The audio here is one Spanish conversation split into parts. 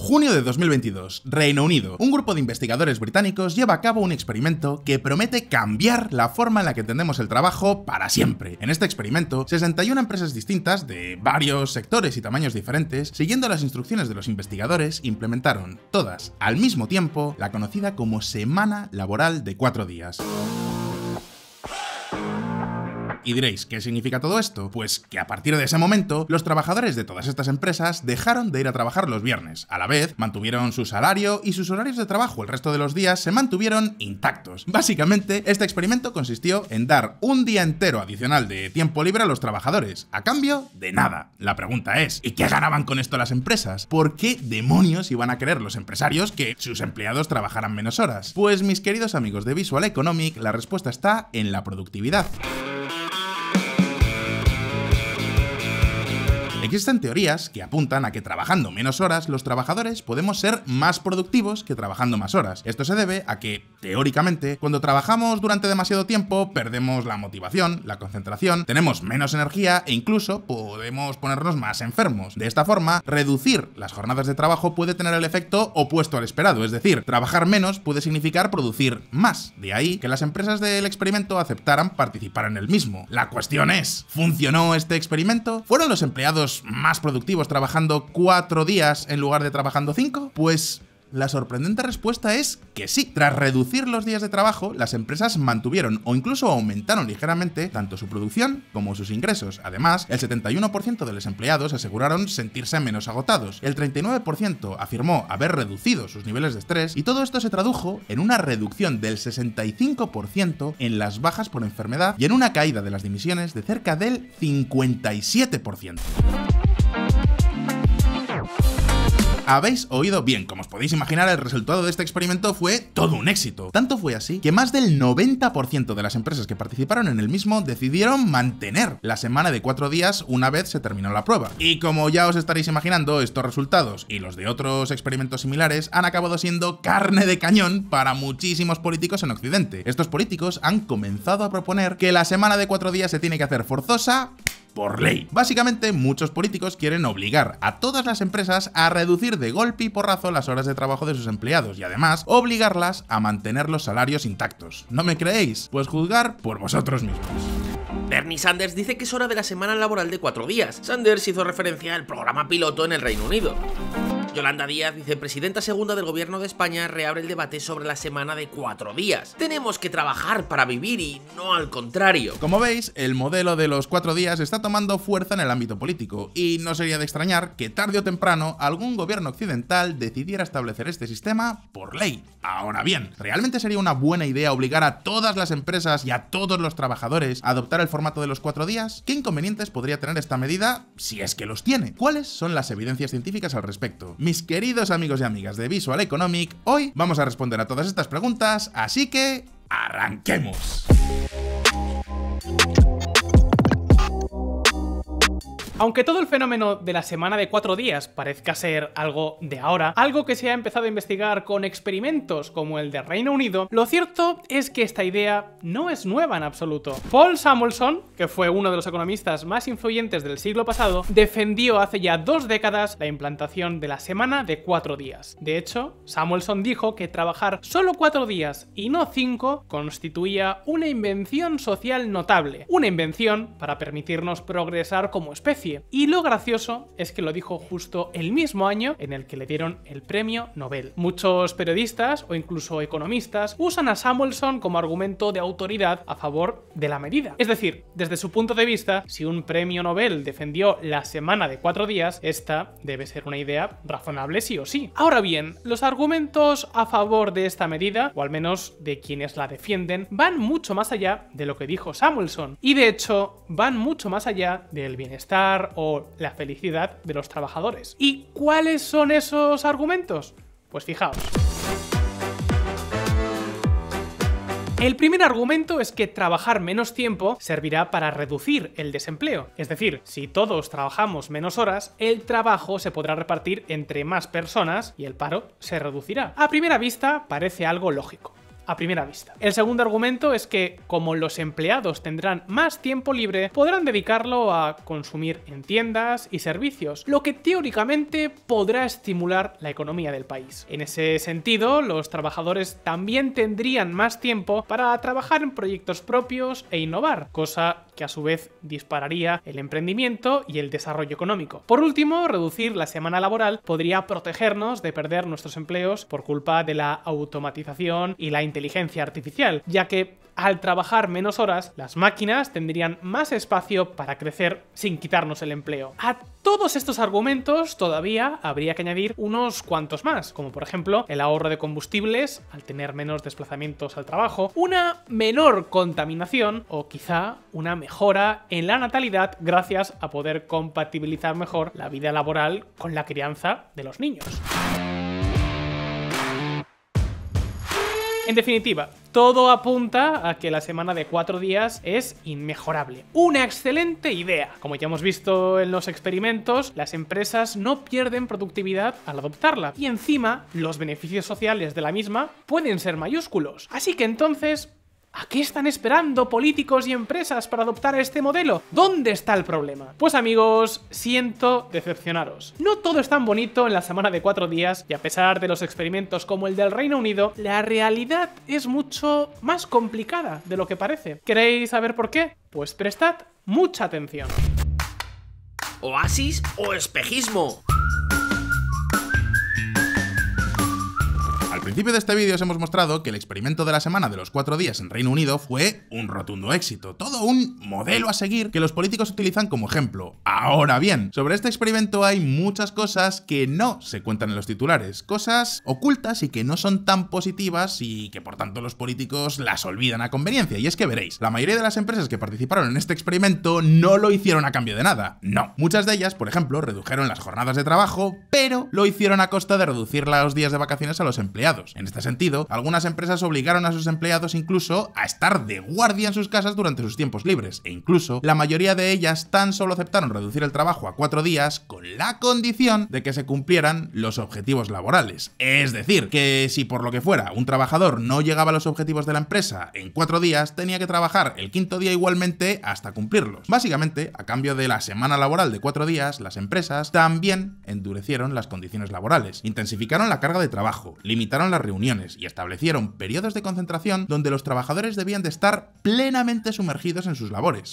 Junio de 2022, Reino Unido. Un grupo de investigadores británicos lleva a cabo un experimento que promete cambiar la forma en la que entendemos el trabajo para siempre. En este experimento, 61 empresas distintas de varios sectores y tamaños diferentes, siguiendo las instrucciones de los investigadores, implementaron todas al mismo tiempo la conocida como semana laboral de cuatro días. Y diréis, ¿qué significa todo esto? Pues que a partir de ese momento, los trabajadores de todas estas empresas dejaron de ir a trabajar los viernes. A la vez, mantuvieron su salario y sus horarios de trabajo el resto de los días se mantuvieron intactos. Básicamente, este experimento consistió en dar un día entero adicional de tiempo libre a los trabajadores, a cambio de nada. La pregunta es, ¿y qué ganaban con esto las empresas? ¿Por qué demonios iban a querer los empresarios que sus empleados trabajaran menos horas? Pues mis queridos amigos de Visual Economic, la respuesta está en la productividad. Existen teorías que apuntan a que trabajando menos horas, los trabajadores podemos ser más productivos que trabajando más horas. Esto se debe a que, teóricamente, cuando trabajamos durante demasiado tiempo, perdemos la motivación, la concentración, tenemos menos energía e incluso podemos ponernos más enfermos. De esta forma, reducir las jornadas de trabajo puede tener el efecto opuesto al esperado, es decir, trabajar menos puede significar producir más. De ahí que las empresas del experimento aceptaran participar en el mismo. La cuestión es, ¿funcionó este experimento? ¿Fueron los empleados más productivos trabajando cuatro días en lugar de trabajando cinco? Pues la sorprendente respuesta es que sí. Tras reducir los días de trabajo, las empresas mantuvieron o incluso aumentaron ligeramente tanto su producción como sus ingresos. Además, el 71% de los empleados aseguraron sentirse menos agotados, el 39% afirmó haber reducido sus niveles de estrés y todo esto se tradujo en una reducción del 65% en las bajas por enfermedad y en una caída de las dimisiones de cerca del 57% habéis oído bien, como os podéis imaginar el resultado de este experimento fue todo un éxito. Tanto fue así que más del 90% de las empresas que participaron en el mismo decidieron mantener la semana de cuatro días una vez se terminó la prueba. Y como ya os estaréis imaginando, estos resultados y los de otros experimentos similares han acabado siendo carne de cañón para muchísimos políticos en Occidente. Estos políticos han comenzado a proponer que la semana de cuatro días se tiene que hacer forzosa por ley. Básicamente, muchos políticos quieren obligar a todas las empresas a reducir de golpe y porrazo las horas de trabajo de sus empleados y además obligarlas a mantener los salarios intactos. ¿No me creéis? Pues juzgar por vosotros mismos. Bernie Sanders dice que es hora de la semana laboral de cuatro días. Sanders hizo referencia al programa piloto en el Reino Unido. Yolanda Díaz, vicepresidenta segunda del gobierno de España, reabre el debate sobre la semana de cuatro días. Tenemos que trabajar para vivir y no al contrario. Como veis, el modelo de los cuatro días está tomando fuerza en el ámbito político y no sería de extrañar que tarde o temprano algún gobierno occidental decidiera establecer este sistema por ley. Ahora bien, ¿realmente sería una buena idea obligar a todas las empresas y a todos los trabajadores a adoptar el formato de los cuatro días? ¿Qué inconvenientes podría tener esta medida si es que los tiene? ¿Cuáles son las evidencias científicas al respecto? Mis queridos amigos y amigas de Visual Economic, hoy vamos a responder a todas estas preguntas, así que arranquemos. Aunque todo el fenómeno de la semana de cuatro días parezca ser algo de ahora, algo que se ha empezado a investigar con experimentos como el de Reino Unido, lo cierto es que esta idea no es nueva en absoluto. Paul Samuelson, que fue uno de los economistas más influyentes del siglo pasado, defendió hace ya dos décadas la implantación de la semana de cuatro días. De hecho, Samuelson dijo que trabajar solo cuatro días y no cinco constituía una invención social notable, una invención para permitirnos progresar como especie y lo gracioso es que lo dijo justo el mismo año en el que le dieron el premio Nobel. Muchos periodistas o incluso economistas usan a Samuelson como argumento de autoridad a favor de la medida. Es decir, desde su punto de vista, si un premio Nobel defendió la semana de cuatro días, esta debe ser una idea razonable sí o sí. Ahora bien, los argumentos a favor de esta medida, o al menos de quienes la defienden, van mucho más allá de lo que dijo Samuelson. Y de hecho, van mucho más allá del bienestar o la felicidad de los trabajadores. ¿Y cuáles son esos argumentos? Pues fijaos. El primer argumento es que trabajar menos tiempo servirá para reducir el desempleo. Es decir, si todos trabajamos menos horas, el trabajo se podrá repartir entre más personas y el paro se reducirá. A primera vista parece algo lógico a primera vista. El segundo argumento es que, como los empleados tendrán más tiempo libre, podrán dedicarlo a consumir en tiendas y servicios, lo que teóricamente podrá estimular la economía del país. En ese sentido, los trabajadores también tendrían más tiempo para trabajar en proyectos propios e innovar, cosa que a su vez dispararía el emprendimiento y el desarrollo económico. Por último, reducir la semana laboral podría protegernos de perder nuestros empleos por culpa de la automatización y la inteligencia artificial, ya que al trabajar menos horas, las máquinas tendrían más espacio para crecer sin quitarnos el empleo. A todos estos argumentos todavía habría que añadir unos cuantos más, como por ejemplo el ahorro de combustibles al tener menos desplazamientos al trabajo, una menor contaminación o quizá una mejora en la natalidad gracias a poder compatibilizar mejor la vida laboral con la crianza de los niños. En definitiva, todo apunta a que la semana de cuatro días es inmejorable. Una excelente idea. Como ya hemos visto en los experimentos, las empresas no pierden productividad al adoptarla. Y encima, los beneficios sociales de la misma pueden ser mayúsculos. Así que entonces, ¿A qué están esperando políticos y empresas para adoptar este modelo? ¿Dónde está el problema? Pues amigos, siento decepcionaros. No todo es tan bonito en la semana de cuatro días y a pesar de los experimentos como el del Reino Unido, la realidad es mucho más complicada de lo que parece. ¿Queréis saber por qué? Pues prestad mucha atención. Oasis o espejismo. principio de este vídeo os hemos mostrado que el experimento de la semana de los cuatro días en Reino Unido fue un rotundo éxito, todo un modelo a seguir que los políticos utilizan como ejemplo. Ahora bien, sobre este experimento hay muchas cosas que no se cuentan en los titulares, cosas ocultas y que no son tan positivas y que por tanto los políticos las olvidan a conveniencia. Y es que veréis, la mayoría de las empresas que participaron en este experimento no lo hicieron a cambio de nada, no. Muchas de ellas, por ejemplo, redujeron las jornadas de trabajo, pero lo hicieron a costa de reducir los días de vacaciones a los empleados. En este sentido, algunas empresas obligaron a sus empleados incluso a estar de guardia en sus casas durante sus tiempos libres, e incluso la mayoría de ellas tan solo aceptaron reducir el trabajo a cuatro días con la condición de que se cumplieran los objetivos laborales. Es decir, que si por lo que fuera un trabajador no llegaba a los objetivos de la empresa en cuatro días, tenía que trabajar el quinto día igualmente hasta cumplirlos. Básicamente, a cambio de la semana laboral de cuatro días, las empresas también endurecieron las condiciones laborales, intensificaron la carga de trabajo, limitaron las reuniones y establecieron periodos de concentración donde los trabajadores debían de estar plenamente sumergidos en sus labores.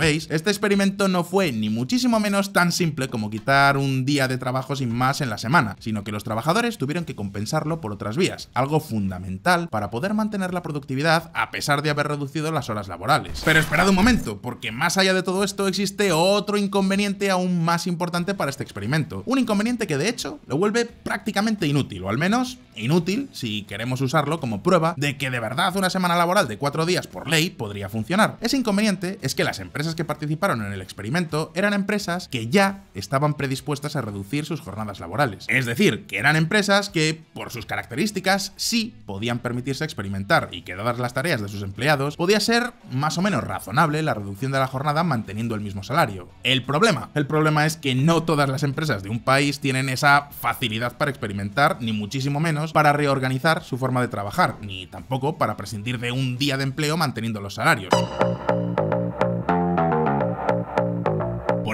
veis, este experimento no fue ni muchísimo menos tan simple como quitar un día de trabajo sin más en la semana, sino que los trabajadores tuvieron que compensarlo por otras vías, algo fundamental para poder mantener la productividad a pesar de haber reducido las horas laborales. Pero esperad un momento, porque más allá de todo esto existe otro inconveniente aún más importante para este experimento. Un inconveniente que de hecho lo vuelve prácticamente inútil, o al menos inútil si queremos usarlo como prueba de que de verdad una semana laboral de cuatro días por ley podría funcionar. Ese inconveniente es que las empresas que participaron en el experimento eran empresas que ya estaban predispuestas a reducir sus jornadas laborales. Es decir, que eran empresas que, por sus características, sí podían permitirse experimentar y que dadas las tareas de sus empleados, podía ser más o menos razonable la reducción de la jornada manteniendo el mismo salario. El problema, el problema es que no todas las empresas de un país tienen esa facilidad para experimentar, ni muchísimo menos para reorganizar su forma de trabajar, ni tampoco para prescindir de un día de empleo manteniendo los salarios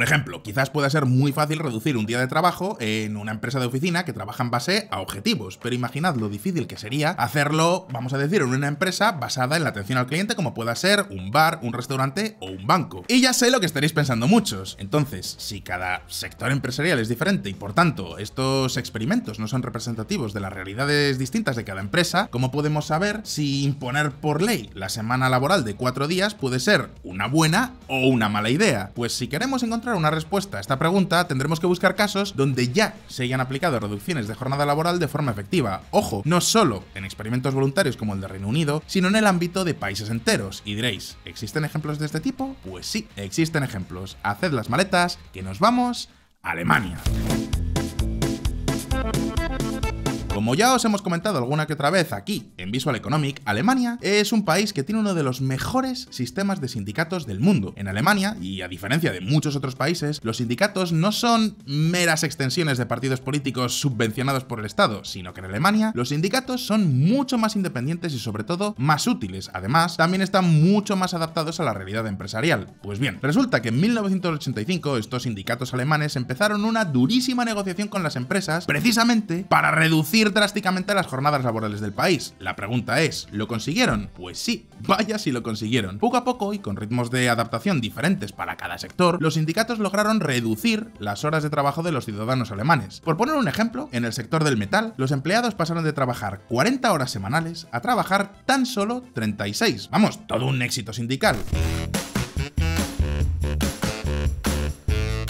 ejemplo, quizás pueda ser muy fácil reducir un día de trabajo en una empresa de oficina que trabaja en base a objetivos, pero imaginad lo difícil que sería hacerlo, vamos a decir, en una empresa basada en la atención al cliente como pueda ser un bar, un restaurante o un banco. Y ya sé lo que estaréis pensando muchos. Entonces, si cada sector empresarial es diferente y por tanto estos experimentos no son representativos de las realidades distintas de cada empresa, ¿cómo podemos saber si imponer por ley la semana laboral de cuatro días puede ser una buena o una mala idea? Pues si queremos encontrar una respuesta a esta pregunta, tendremos que buscar casos donde ya se hayan aplicado reducciones de jornada laboral de forma efectiva. Ojo, no solo en experimentos voluntarios como el de Reino Unido, sino en el ámbito de países enteros. Y diréis, ¿existen ejemplos de este tipo? Pues sí, existen ejemplos. Haced las maletas, que nos vamos a Alemania. Como ya os hemos comentado alguna que otra vez aquí en Visual Economic, Alemania es un país que tiene uno de los mejores sistemas de sindicatos del mundo. En Alemania, y a diferencia de muchos otros países, los sindicatos no son meras extensiones de partidos políticos subvencionados por el Estado, sino que en Alemania los sindicatos son mucho más independientes y sobre todo más útiles. Además, también están mucho más adaptados a la realidad empresarial. Pues bien, resulta que en 1985 estos sindicatos alemanes empezaron una durísima negociación con las empresas precisamente para reducir drásticamente las jornadas laborales del país. La pregunta es, ¿lo consiguieron? Pues sí, vaya si lo consiguieron. Poco a poco y con ritmos de adaptación diferentes para cada sector, los sindicatos lograron reducir las horas de trabajo de los ciudadanos alemanes. Por poner un ejemplo, en el sector del metal, los empleados pasaron de trabajar 40 horas semanales a trabajar tan solo 36. Vamos, todo un éxito sindical.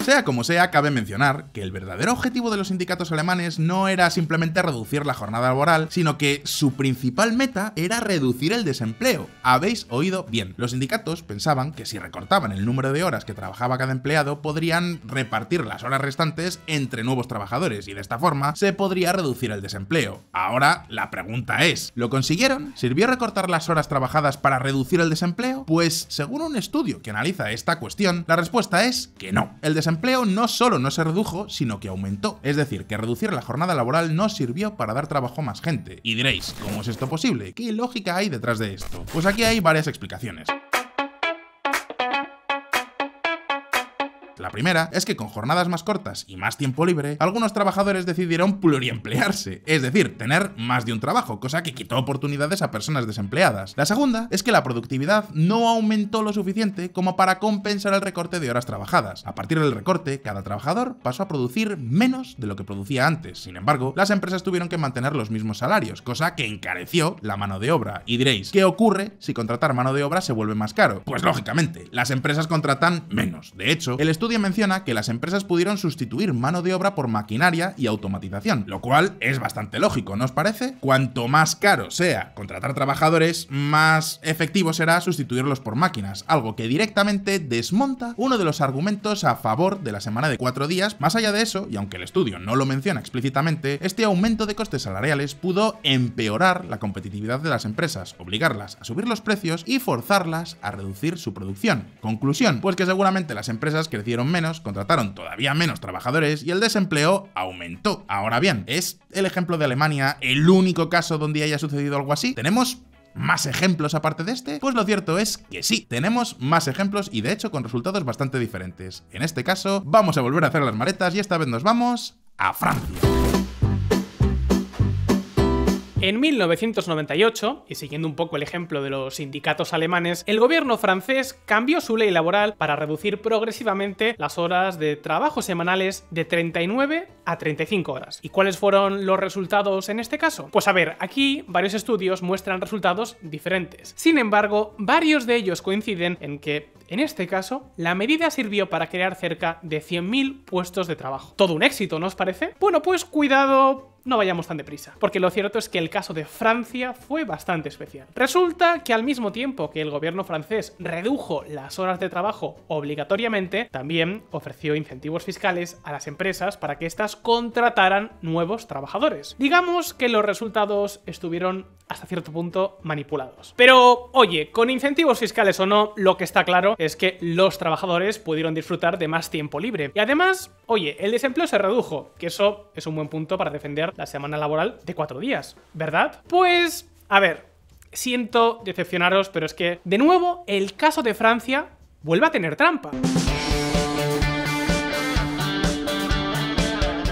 Sea como sea, cabe mencionar que el verdadero objetivo de los sindicatos alemanes no era simplemente reducir la jornada laboral, sino que su principal meta era reducir el desempleo. Habéis oído bien. Los sindicatos pensaban que si recortaban el número de horas que trabajaba cada empleado, podrían repartir las horas restantes entre nuevos trabajadores y de esta forma se podría reducir el desempleo. Ahora, la pregunta es, ¿lo consiguieron? ¿Sirvió recortar las horas trabajadas para reducir el desempleo? Pues según un estudio que analiza esta cuestión, la respuesta es que no. El desempleo empleo no solo no se redujo, sino que aumentó. Es decir, que reducir la jornada laboral no sirvió para dar trabajo a más gente. Y diréis, ¿cómo es esto posible? ¿Qué lógica hay detrás de esto? Pues aquí hay varias explicaciones. La primera es que con jornadas más cortas y más tiempo libre, algunos trabajadores decidieron pluriemplearse, es decir, tener más de un trabajo, cosa que quitó oportunidades a personas desempleadas. La segunda es que la productividad no aumentó lo suficiente como para compensar el recorte de horas trabajadas. A partir del recorte, cada trabajador pasó a producir menos de lo que producía antes. Sin embargo, las empresas tuvieron que mantener los mismos salarios, cosa que encareció la mano de obra. Y diréis, ¿qué ocurre si contratar mano de obra se vuelve más caro? Pues lógicamente, las empresas contratan menos. De hecho, el estudio estudio menciona que las empresas pudieron sustituir mano de obra por maquinaria y automatización, lo cual es bastante lógico, ¿no os parece? Cuanto más caro sea contratar trabajadores, más efectivo será sustituirlos por máquinas, algo que directamente desmonta uno de los argumentos a favor de la semana de cuatro días. Más allá de eso, y aunque el estudio no lo menciona explícitamente, este aumento de costes salariales pudo empeorar la competitividad de las empresas, obligarlas a subir los precios y forzarlas a reducir su producción. Conclusión, pues que seguramente las empresas crecieron menos, contrataron todavía menos trabajadores y el desempleo aumentó. Ahora bien, ¿es el ejemplo de Alemania el único caso donde haya sucedido algo así? Tenemos más ejemplos aparte de este? Pues lo cierto es que sí, tenemos más ejemplos y de hecho con resultados bastante diferentes. En este caso, vamos a volver a hacer las maretas y esta vez nos vamos a Francia. En 1998, y siguiendo un poco el ejemplo de los sindicatos alemanes, el gobierno francés cambió su ley laboral para reducir progresivamente las horas de trabajo semanales de 39 a 35 horas. ¿Y cuáles fueron los resultados en este caso? Pues a ver, aquí varios estudios muestran resultados diferentes. Sin embargo, varios de ellos coinciden en que en este caso, la medida sirvió para crear cerca de 100.000 puestos de trabajo. ¿Todo un éxito, no os parece? Bueno, pues cuidado no vayamos tan deprisa, porque lo cierto es que el caso de Francia fue bastante especial. Resulta que al mismo tiempo que el gobierno francés redujo las horas de trabajo obligatoriamente, también ofreció incentivos fiscales a las empresas para que éstas contrataran nuevos trabajadores. Digamos que los resultados estuvieron hasta cierto punto manipulados. Pero, oye, con incentivos fiscales o no, lo que está claro es que los trabajadores pudieron disfrutar de más tiempo libre. Y además, oye, el desempleo se redujo, que eso es un buen punto para defender la semana laboral de cuatro días, ¿verdad? Pues, a ver, siento decepcionaros, pero es que, de nuevo, el caso de Francia vuelve a tener trampa.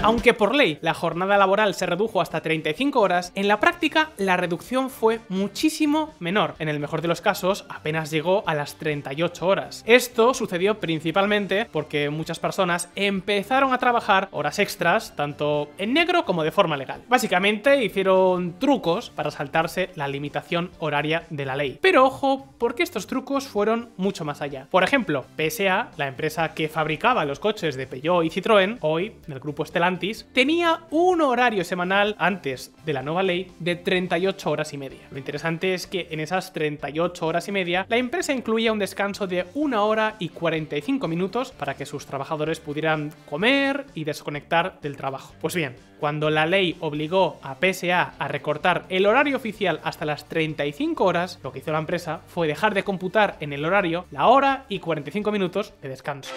Aunque por ley la jornada laboral se redujo hasta 35 horas, en la práctica la reducción fue muchísimo menor. En el mejor de los casos, apenas llegó a las 38 horas. Esto sucedió principalmente porque muchas personas empezaron a trabajar horas extras, tanto en negro como de forma legal. Básicamente hicieron trucos para saltarse la limitación horaria de la ley. Pero ojo, porque estos trucos fueron mucho más allá. Por ejemplo, PSA, la empresa que fabricaba los coches de Peugeot y Citroën, hoy, el grupo estelante, tenía un horario semanal antes de la nueva ley de 38 horas y media. Lo interesante es que en esas 38 horas y media, la empresa incluía un descanso de 1 hora y 45 minutos para que sus trabajadores pudieran comer y desconectar del trabajo. Pues bien, cuando la ley obligó a PSA a recortar el horario oficial hasta las 35 horas, lo que hizo la empresa fue dejar de computar en el horario la hora y 45 minutos de descanso.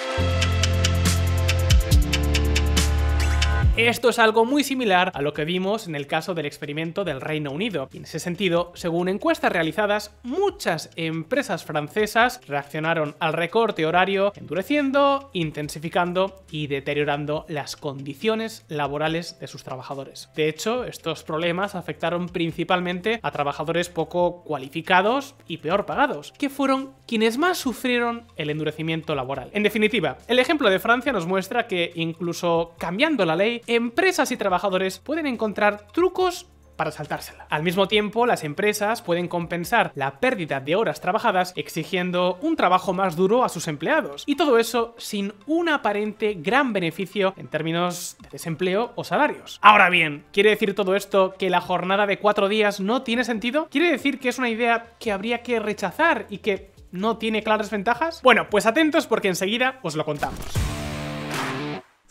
Esto es algo muy similar a lo que vimos en el caso del experimento del Reino Unido. en ese sentido, según encuestas realizadas, muchas empresas francesas reaccionaron al recorte horario endureciendo, intensificando y deteriorando las condiciones laborales de sus trabajadores. De hecho, estos problemas afectaron principalmente a trabajadores poco cualificados y peor pagados, que fueron quienes más sufrieron el endurecimiento laboral. En definitiva, el ejemplo de Francia nos muestra que incluso cambiando la ley empresas y trabajadores pueden encontrar trucos para saltársela. Al mismo tiempo, las empresas pueden compensar la pérdida de horas trabajadas exigiendo un trabajo más duro a sus empleados. Y todo eso sin un aparente gran beneficio en términos de desempleo o salarios. Ahora bien, ¿quiere decir todo esto que la jornada de cuatro días no tiene sentido? ¿Quiere decir que es una idea que habría que rechazar y que no tiene claras ventajas? Bueno, pues atentos porque enseguida os lo contamos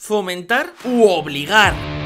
fomentar u obligar.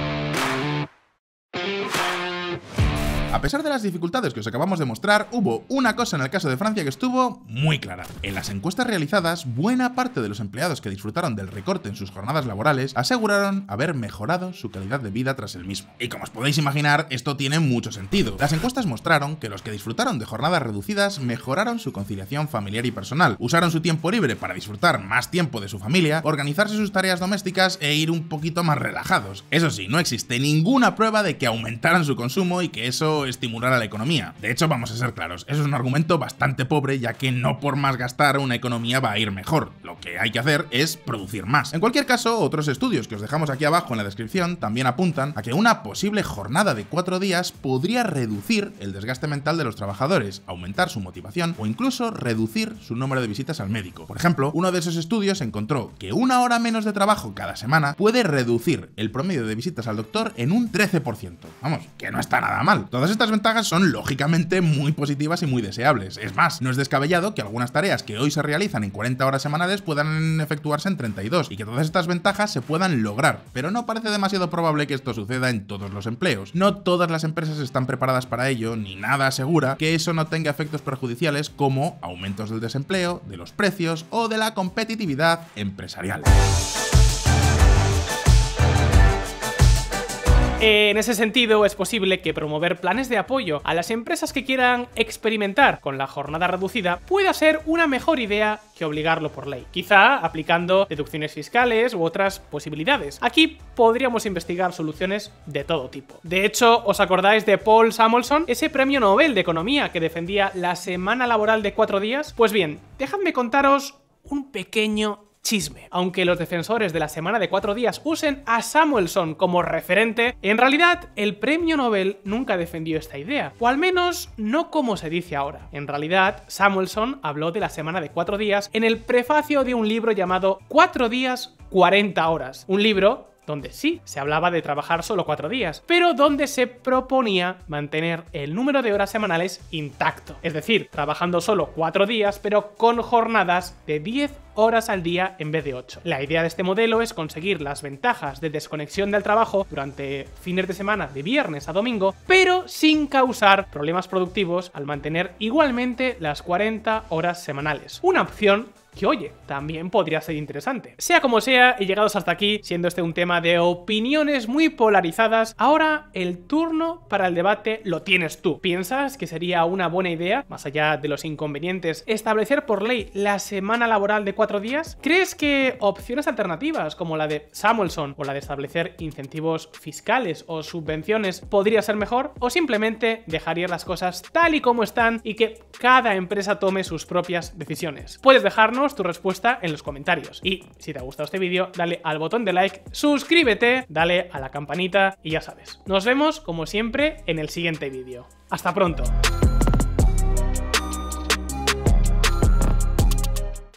A pesar de las dificultades que os acabamos de mostrar, hubo una cosa en el caso de Francia que estuvo muy clara. En las encuestas realizadas, buena parte de los empleados que disfrutaron del recorte en sus jornadas laborales aseguraron haber mejorado su calidad de vida tras el mismo. Y como os podéis imaginar, esto tiene mucho sentido. Las encuestas mostraron que los que disfrutaron de jornadas reducidas mejoraron su conciliación familiar y personal, usaron su tiempo libre para disfrutar más tiempo de su familia, organizarse sus tareas domésticas e ir un poquito más relajados. Eso sí, no existe ninguna prueba de que aumentaran su consumo y que eso estimular a la economía. De hecho, vamos a ser claros, eso es un argumento bastante pobre ya que no por más gastar una economía va a ir mejor. Lo que hay que hacer es producir más. En cualquier caso, otros estudios que os dejamos aquí abajo en la descripción también apuntan a que una posible jornada de cuatro días podría reducir el desgaste mental de los trabajadores, aumentar su motivación o incluso reducir su número de visitas al médico. Por ejemplo, uno de esos estudios encontró que una hora menos de trabajo cada semana puede reducir el promedio de visitas al doctor en un 13%. Vamos, que no está nada mal. Todas Todas estas ventajas son lógicamente muy positivas y muy deseables. Es más, no es descabellado que algunas tareas que hoy se realizan en 40 horas semanales puedan efectuarse en 32 y que todas estas ventajas se puedan lograr, pero no parece demasiado probable que esto suceda en todos los empleos. No todas las empresas están preparadas para ello, ni nada asegura que eso no tenga efectos perjudiciales como aumentos del desempleo, de los precios o de la competitividad empresarial. En ese sentido, es posible que promover planes de apoyo a las empresas que quieran experimentar con la jornada reducida pueda ser una mejor idea que obligarlo por ley, quizá aplicando deducciones fiscales u otras posibilidades. Aquí podríamos investigar soluciones de todo tipo. De hecho, ¿os acordáis de Paul Samuelson, ese premio Nobel de Economía que defendía la semana laboral de cuatro días? Pues bien, dejadme contaros un pequeño chisme. Aunque los defensores de la semana de cuatro días usen a Samuelson como referente, en realidad el premio Nobel nunca defendió esta idea, o al menos no como se dice ahora. En realidad, Samuelson habló de la semana de cuatro días en el prefacio de un libro llamado Cuatro días, 40 horas, un libro donde sí se hablaba de trabajar solo cuatro días, pero donde se proponía mantener el número de horas semanales intacto, es decir, trabajando solo cuatro días, pero con jornadas de 10 horas al día en vez de 8. La idea de este modelo es conseguir las ventajas de desconexión del trabajo durante fines de semana de viernes a domingo, pero sin causar problemas productivos al mantener igualmente las 40 horas semanales. Una opción que oye, también podría ser interesante. Sea como sea, y llegados hasta aquí, siendo este un tema de opiniones muy polarizadas, ahora el turno para el debate lo tienes tú. ¿Piensas que sería una buena idea, más allá de los inconvenientes, establecer por ley la semana laboral de cuatro días? ¿Crees que opciones alternativas como la de Samuelson o la de establecer incentivos fiscales o subvenciones podría ser mejor? ¿O simplemente dejaría las cosas tal y como están y que cada empresa tome sus propias decisiones? Puedes dejarnos tu respuesta en los comentarios. Y si te ha gustado este vídeo, dale al botón de like, suscríbete, dale a la campanita y ya sabes. Nos vemos, como siempre, en el siguiente vídeo. ¡Hasta pronto!